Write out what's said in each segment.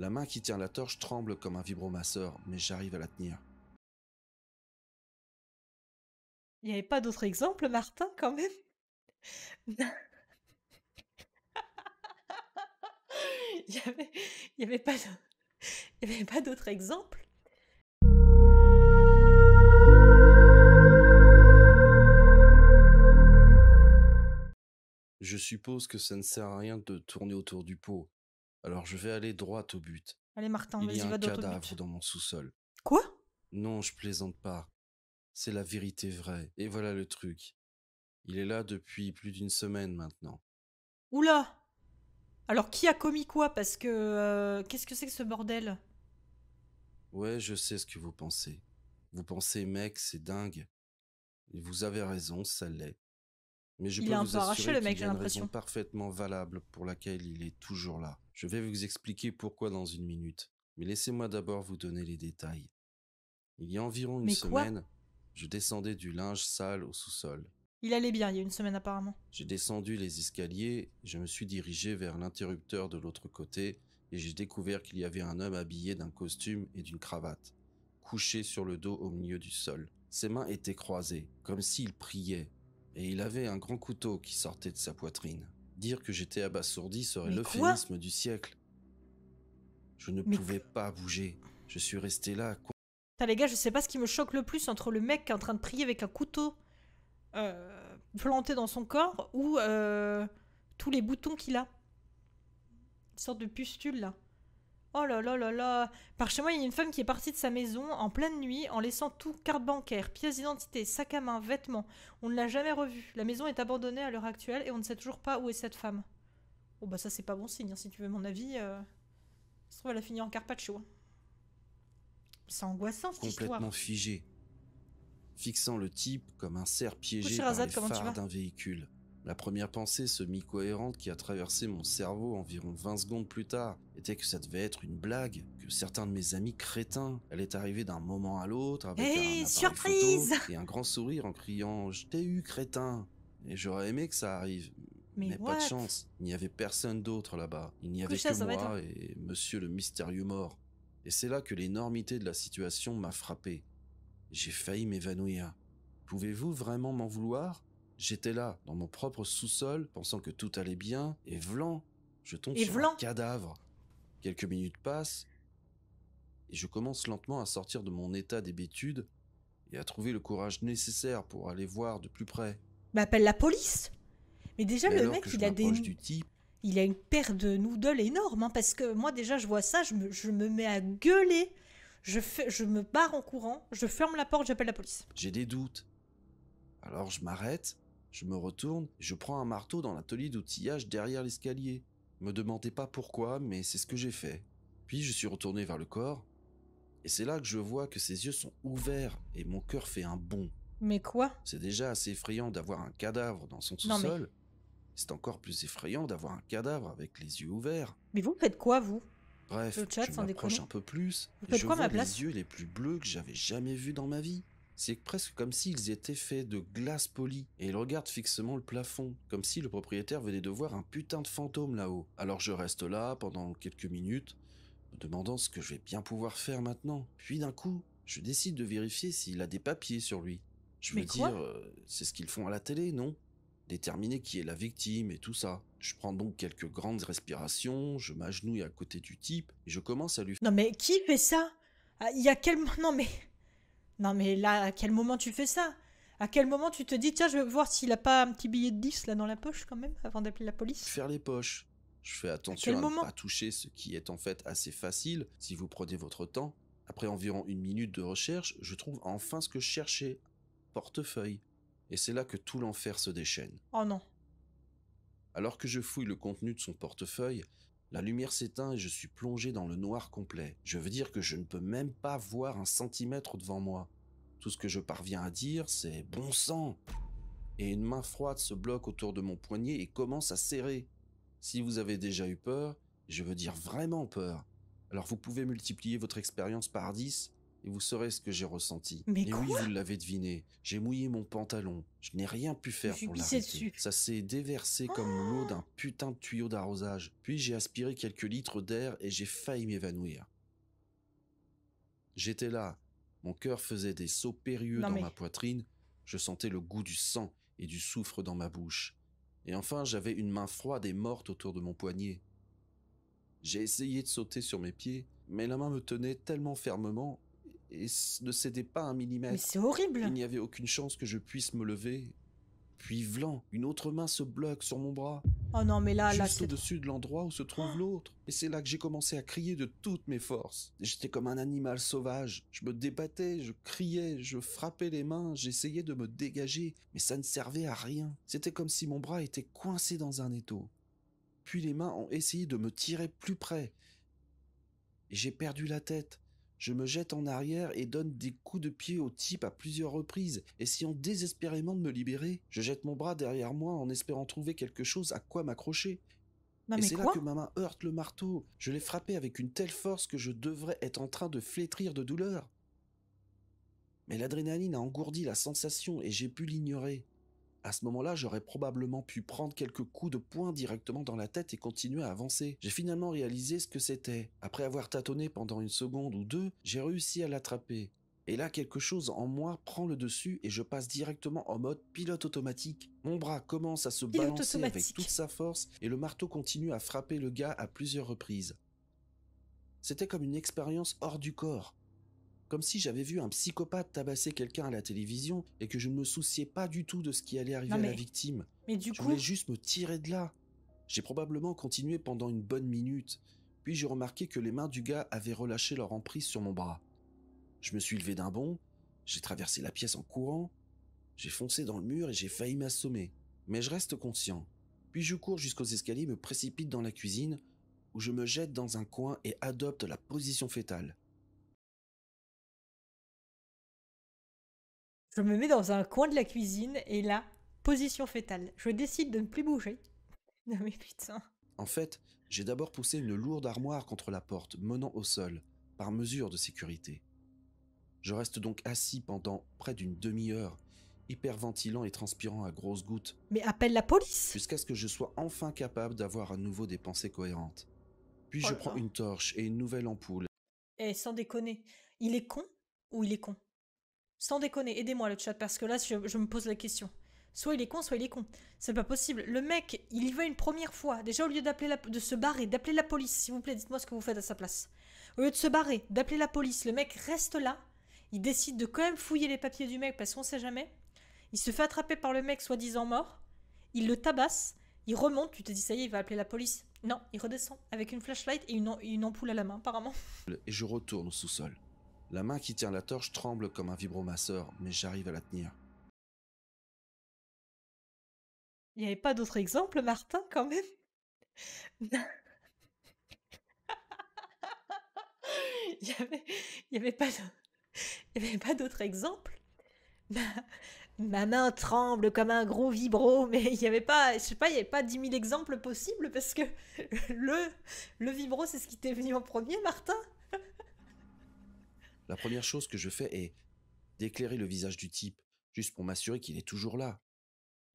La main qui tient la torche tremble comme un vibromasseur, mais j'arrive à la tenir. Il n'y avait pas d'autre exemple, Martin, quand même Il n'y avait, pas, pas d'autre exemple Je suppose que ça ne sert à rien de tourner autour du pot. Alors je vais aller droit au but. Allez Martin, Il y va droit cadavre dans mon sous-sol. Quoi Non, je plaisante pas. C'est la vérité vraie. Et voilà le truc. Il est là depuis plus d'une semaine maintenant. Oula Alors qui a commis quoi Parce que... Euh, qu'est-ce que c'est que ce bordel Ouais, je sais ce que vous pensez. Vous pensez, mec, c'est dingue. Et vous avez raison, ça l'est. Mais je peux vous assurer le mec, j'ai l'impression. parfaitement valable pour laquelle il est toujours là. Je vais vous expliquer pourquoi dans une minute. Mais laissez-moi d'abord vous donner les détails. Il y a environ une semaine, je descendais du linge sale au sous-sol. Il allait bien il y a une semaine apparemment. J'ai descendu les escaliers, je me suis dirigé vers l'interrupteur de l'autre côté et j'ai découvert qu'il y avait un homme habillé d'un costume et d'une cravate, couché sur le dos au milieu du sol. Ses mains étaient croisées, comme s'il priait, et il avait un grand couteau qui sortait de sa poitrine. Dire que j'étais abasourdi serait l'euphémisme du siècle. Je ne pouvais pas bouger. Je suis resté là. Putain, les gars, je sais pas ce qui me choque le plus entre le mec en train de prier avec un couteau euh, planté dans son corps ou euh, tous les boutons qu'il a. Une sorte de pustule là. Oh là là là là Par chez moi, il y a une femme qui est partie de sa maison en pleine nuit en laissant tout carte bancaire, pièce d'identité, sac à main, vêtements. On ne l'a jamais revue. La maison est abandonnée à l'heure actuelle et on ne sait toujours pas où est cette femme. Oh bah ça c'est pas bon signe, hein, si tu veux mon avis. Euh... trouve, elle a fini en carpaccio. Hein. C'est angoissant cette Complètement figé, fixant le type comme un cerf piégé par les phares d'un véhicule. La première pensée semi-cohérente qui a traversé mon cerveau environ 20 secondes plus tard était que ça devait être une blague, que certains de mes amis crétins allaient arriver d'un moment à l'autre avec un surprise et un grand sourire en criant Je t'ai eu crétin Et j'aurais aimé que ça arrive. Mais, pas de chance, il n'y avait personne d'autre là-bas. Il n'y avait que moi et monsieur le mystérieux mort. Et c'est là que l'énormité de la situation m'a frappé. J'ai failli m'évanouir. Pouvez-vous vraiment m'en vouloir J'étais là, dans mon propre sous-sol, pensant que tout allait bien, et vlan, je tombe sur un cadavre. Quelques minutes passent, et je commence lentement à sortir de mon état d'hébétude et à trouver le courage nécessaire pour aller voir de plus près. M'appelle la police Mais déjà le mec il a des... Il a une paire de noodles énormes, hein, parce que moi déjà je vois ça, je me, je me mets à gueuler, je, fais, je me barre en courant, je ferme la porte, j'appelle la police. J'ai des doutes. Alors je m'arrête je me retourne, je prends un marteau dans l'atelier d'outillage derrière l'escalier. Me demandez pas pourquoi, mais c'est ce que j'ai fait. Puis je suis retourné vers le corps, et c'est là que je vois que ses yeux sont ouverts et mon cœur fait un bond. Mais quoi C'est déjà assez effrayant d'avoir un cadavre dans son sous-sol. C'est encore plus effrayant d'avoir un cadavre avec les yeux ouverts. Mais vous faites quoi, vous Bref, le chat, je m'approche un peu plus. et je quoi, vois ma place les yeux les plus bleus que j'avais jamais vus dans ma vie. C'est presque comme s'ils étaient faits de glace polie, et ils regardent fixement le plafond, comme si le propriétaire venait de voir un putain de fantôme là-haut. Alors je reste là pendant quelques minutes, me demandant ce que je vais bien pouvoir faire maintenant. Puis d'un coup, je décide de vérifier s'il a des papiers sur lui. Je me dire, euh, c'est ce qu'ils font à la télé, non Déterminer qui est la victime et tout ça. Je prends donc quelques grandes respirations, je m'agenouille à côté du type et je commence à lui. Non mais qui fait ça ah, Il y a quel non mais non mais là, à quel moment tu fais ça À quel moment tu te dis, tiens, je vais voir s'il a pas un petit billet de 10 là dans la poche quand même, avant d'appeler la police Faire les poches. Je fais attention à, ne pas toucher ce qui est en fait assez facile si vous prenez votre temps. Après environ une minute de recherche, je trouve enfin ce que je cherchais. Portefeuille. Et c'est là que tout l'enfer se déchaîne. Oh non. Alors que je fouille le contenu de son portefeuille, la lumière s'éteint et je suis plongé dans le noir complet. Je veux dire que je ne peux même pas voir un centimètre devant moi. Tout ce que je parviens à dire, c'est bon sang Et une main froide se bloque autour de mon poignet et commence à serrer. Si vous avez déjà eu peur, je veux dire vraiment peur, alors vous pouvez multiplier votre expérience par 10 et vous saurez ce que j'ai ressenti. Mais oui, vous l'avez deviné. J'ai mouillé mon pantalon. Je n'ai rien pu faire pour l'arrêter. Ça s'est déversé comme l'eau ah d'un putain de tuyau d'arrosage. Puis j'ai aspiré quelques litres d'air et j'ai failli m'évanouir. J'étais là. Mon cœur faisait des sauts périlleux dans ma poitrine. Je sentais le goût du sang et du soufre dans ma bouche. Et enfin, j'avais une main froide et morte autour de mon poignet. J'ai essayé de sauter sur mes pieds, mais la main me tenait tellement fermement et ne cédait pas un millimètre. Mais c'est horrible Il n'y avait aucune chance que je puisse me lever. Puis vlan, une autre main se bloque sur mon bras. Oh non, mais là, là, Juste au-dessus de l'endroit où se trouve ah. l'autre. Et c'est là que j'ai commencé à crier de toutes mes forces. J'étais comme un animal sauvage. Je me débattais, je criais, je frappais les mains, j'essayais de me dégager, mais ça ne servait à rien. C'était comme si mon bras était coincé dans un étau. Puis les mains ont essayé de me tirer plus près. Et J'ai perdu la tête. Je me jette en arrière et donne des coups de pied au type à plusieurs reprises, essayant désespérément de me libérer. Je jette mon bras derrière moi en espérant trouver quelque chose à quoi m'accrocher. Et c'est là que ma main heurte le marteau. Je l'ai frappé avec une telle force que je devrais être en train de flétrir de douleur. Mais l'adrénaline a engourdi la sensation et j'ai pu l'ignorer. À ce moment-là, j'aurais probablement pu prendre quelques coups de poing directement dans la tête et continuer à avancer. J'ai finalement réalisé ce que c'était. Après avoir tâtonné pendant une seconde ou deux, j'ai réussi à l'attraper. Et là, quelque chose en moi prend le dessus et je passe directement en mode pilote automatique. Mon bras commence à se balancer avec toute sa force et le marteau continue à frapper le gars à plusieurs reprises. C'était comme une expérience hors du corps. Comme si j'avais vu un psychopathe tabasser quelqu'un à la télévision et que je ne me souciais pas du tout de ce qui allait arriver à la victime. Mais du je voulais juste me tirer de là. J'ai probablement continué pendant une bonne minute, puis j'ai remarqué que les mains du gars avaient relâché leur emprise sur mon bras. Je me suis levé d'un bond, j'ai traversé la pièce en courant, j'ai foncé dans le mur et j'ai failli m'assommer. Mais je reste conscient. Puis je cours jusqu'aux escaliers, me précipite dans la cuisine, où je me jette dans un coin et adopte la position fétale. Je me mets dans un coin de la cuisine et là, position fétale. Je décide de ne plus bouger. Non mais putain. En fait, j'ai d'abord poussé une lourde armoire contre la porte menant au sol, par mesure de sécurité. Je reste donc assis pendant près d'une demi-heure, hyperventilant et transpirant à grosses gouttes. Mais appelle la police Jusqu'à ce que je sois enfin capable d'avoir à nouveau des pensées cohérentes. Puis oh je prends une torche et une nouvelle ampoule. Eh, sans déconner, il est con ou il est con sans déconner, aidez-moi le chat, parce que là, je, me pose la question. Soit il est con, soit il est con. C'est pas possible. Le mec, il y va une première fois. Déjà, au lieu d'appeler de se barrer, d'appeler la police, s'il vous plaît, dites-moi ce que vous faites à sa place. Au lieu de se barrer, d'appeler la police, le mec reste là. Il décide de quand même fouiller les papiers du mec parce qu'on sait jamais. Il se fait attraper par le mec soi-disant mort. Il le tabasse. Il remonte. Tu te dis, ça y est, il va appeler la police. Non, il redescend avec une flashlight et une, une ampoule à la main, apparemment. Et je retourne au sous-sol. La main qui tient la torche tremble comme un vibromasseur, mais j'arrive à la tenir. Il n'y avait pas d'autre exemple, Martin, quand même Il n'y avait, avait, pas, pas d'autre exemple. Ma, main tremble comme un gros vibro, mais il n'y avait pas, je sais pas, il avait pas 10 000 exemples possibles parce que le, le vibro, c'est ce qui t'est venu en premier, Martin. La première chose que je fais est d'éclairer le visage du type, juste pour m'assurer qu'il est toujours là.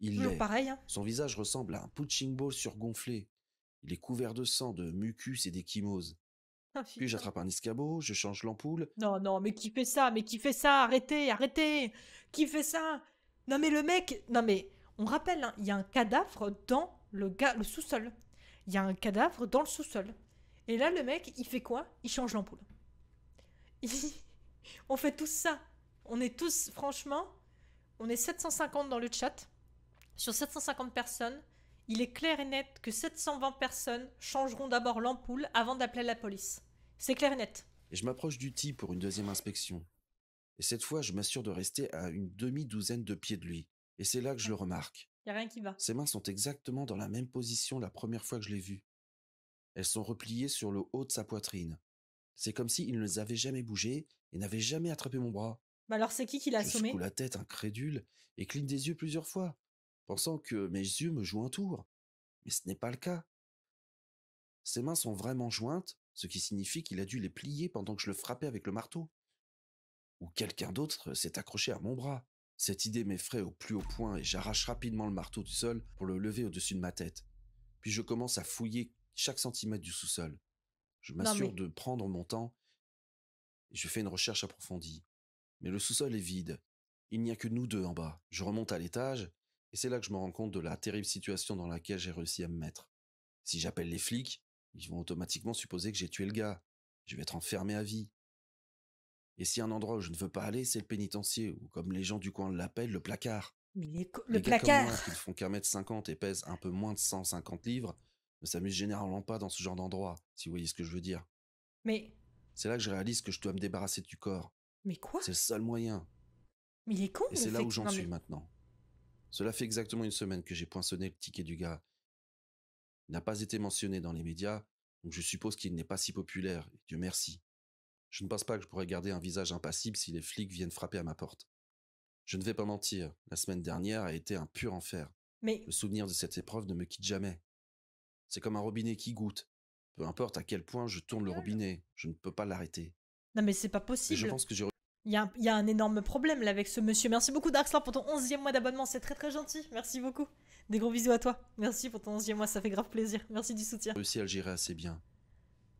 Il est. pareil. Hein. Son visage ressemble à un punching ball surgonflé. Il est couvert de sang, de mucus et d'échymoses. Ah, Puis j'attrape un escabeau, je change l'ampoule. Non, non, mais qui fait ça Mais qui fait ça Arrêtez, arrêtez Qui fait ça Non, mais le mec Non, mais on rappelle, hein, il y a un cadavre dans le, le sous-sol. Il y a un cadavre dans le sous-sol. Et là, le mec, il fait quoi Il change l'ampoule. Il on fait tout ça. On est tous, franchement, on est 750 dans le chat. Sur 750 personnes, il est clair et net que 720 personnes changeront d'abord l'ampoule avant d'appeler la police. C'est clair et net. Et je m'approche du T pour une deuxième inspection. Et cette fois, je m'assure de rester à une demi-douzaine de pieds de lui. Et c'est là que je le remarque. Y a rien qui va. Ses mains sont exactement dans la même position la première fois que je l'ai vu. Elles sont repliées sur le haut de sa poitrine. C'est comme s'il ne les avait jamais bougés et n'avait jamais attrapé mon bras. Bah, alors c'est qui qui l'a assommé Je la tête incrédule et cligne des yeux plusieurs fois, pensant que mes yeux me jouent un tour. Mais ce n'est pas le cas. Ses mains sont vraiment jointes, ce qui signifie qu'il a dû les plier pendant que je le frappais avec le marteau. Ou quelqu'un d'autre s'est accroché à mon bras. Cette idée m'effraie au plus haut point et j'arrache rapidement le marteau du sol pour le lever au-dessus de ma tête. Puis je commence à fouiller chaque centimètre du sous-sol. Je m'assure de prendre mon temps et je fais une recherche approfondie. Mais le sous-sol est vide. Il n'y a que nous deux en bas. Je remonte à l'étage et c'est là que je me rends compte de la terrible situation dans laquelle j'ai réussi à me mettre. Si j'appelle les flics, ils vont automatiquement supposer que j'ai tué le gars. Je vais être enfermé à vie. Et si un endroit où je ne veux pas aller, c'est le pénitencier, ou comme les gens du coin l'appellent, le placard. le placard Ils font qu'un mètre et pèsent un peu moins de 150 livres, ne s'amuse généralement pas dans ce genre d'endroit, si vous voyez ce que je veux dire. Mais. C'est là que je réalise que je dois me débarrasser du corps. Mais quoi C'est le seul moyen. Mais il est con, Et c'est là où j'en suis maintenant. Cela fait exactement une semaine que j'ai poinçonné le ticket du gars. Il n'a pas été mentionné dans les médias, donc je suppose qu'il n'est pas si populaire, et Dieu merci. Je ne pense pas que je pourrais garder un visage impassible si les flics viennent frapper à ma porte. Je ne vais pas mentir, la semaine dernière a été un pur enfer. Mais. Le souvenir de cette épreuve ne me quitte jamais. C'est comme un robinet qui goûte. Peu importe à quel point je tourne le mmh. robinet, je ne peux pas l'arrêter. Non mais c'est pas possible. je pense que j'ai... Il y, a un, énorme problème là avec ce monsieur. Merci beaucoup Darkstar pour ton 11e mois d'abonnement, c'est très très gentil. Merci beaucoup. Des gros bisous à toi. Merci pour ton 11e mois, ça fait grave plaisir. Merci du soutien. Russie gérer assez bien.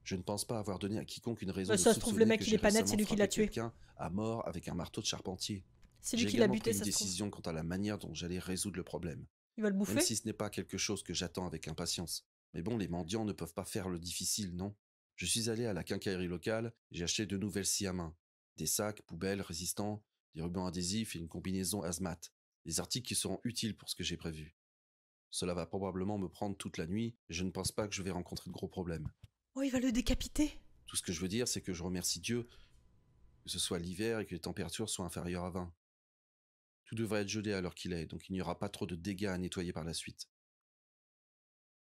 Je ne pense pas avoir donné à quiconque une raison bah, ça de se trouve le mec il est pas net, c'est lui qui l'a tué. Quelqu'un à mort avec un marteau de charpentier. C'est lui qui l'a buté. J'ai une décision quant à la manière dont j'allais résoudre le problème. Il va le bouffer. Même si ce n'est pas quelque chose que j'attends avec impatience. Mais bon, les mendiants ne peuvent pas faire le difficile, non Je suis allé à la quincaillerie locale, j'ai acheté de nouvelles scies à main. Des sacs, poubelles, résistants, des rubans adhésifs et une combinaison hazmat. Des articles qui seront utiles pour ce que j'ai prévu. Cela va probablement me prendre toute la nuit, je ne pense pas que je vais rencontrer de gros problèmes. Oh, il va le décapiter Tout ce que je veux dire, c'est que je remercie Dieu que ce soit l'hiver et que les températures soient inférieures à 20. Tout devrait être gelé à l'heure qu'il est, donc il n'y aura pas trop de dégâts à nettoyer par la suite.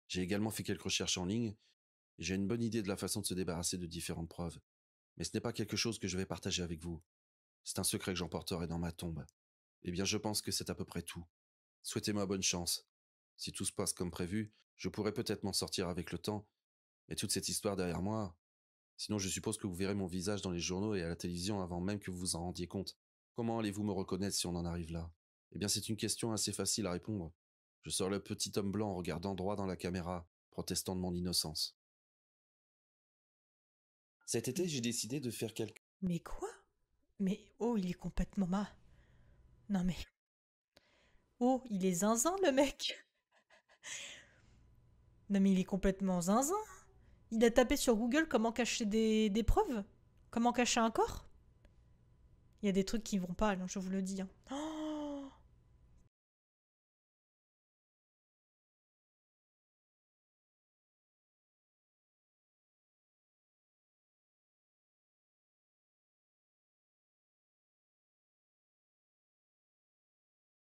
J'ai également fait quelques recherches en ligne. J'ai une bonne idée de la façon de se débarrasser de différentes preuves. Mais ce n'est pas quelque chose que je vais partager avec vous. C'est un secret que j'emporterai dans ma tombe. Eh bien, je pense que c'est à peu près tout. Souhaitez-moi bonne chance. Si tout se passe comme prévu, je pourrai peut-être m'en sortir avec le temps. Et toute cette histoire derrière moi. Sinon, je suppose que vous verrez mon visage dans les journaux et à la télévision avant même que vous vous en rendiez compte. Comment allez-vous me reconnaître si on en arrive là Eh bien, c'est une question assez facile à répondre. Je sors le petit homme blanc en regardant droit dans la caméra, protestant de mon innocence. Cet été, j'ai décidé de faire quelque... Mais quoi Mais oh, il est complètement ma... Non mais... Oh, il est zinzin le mec Non mais il est complètement zinzin Il a tapé sur Google comment cacher des, preuves Comment cacher un corps Il y a des trucs qui vont pas, je vous le dis. Hein. Oh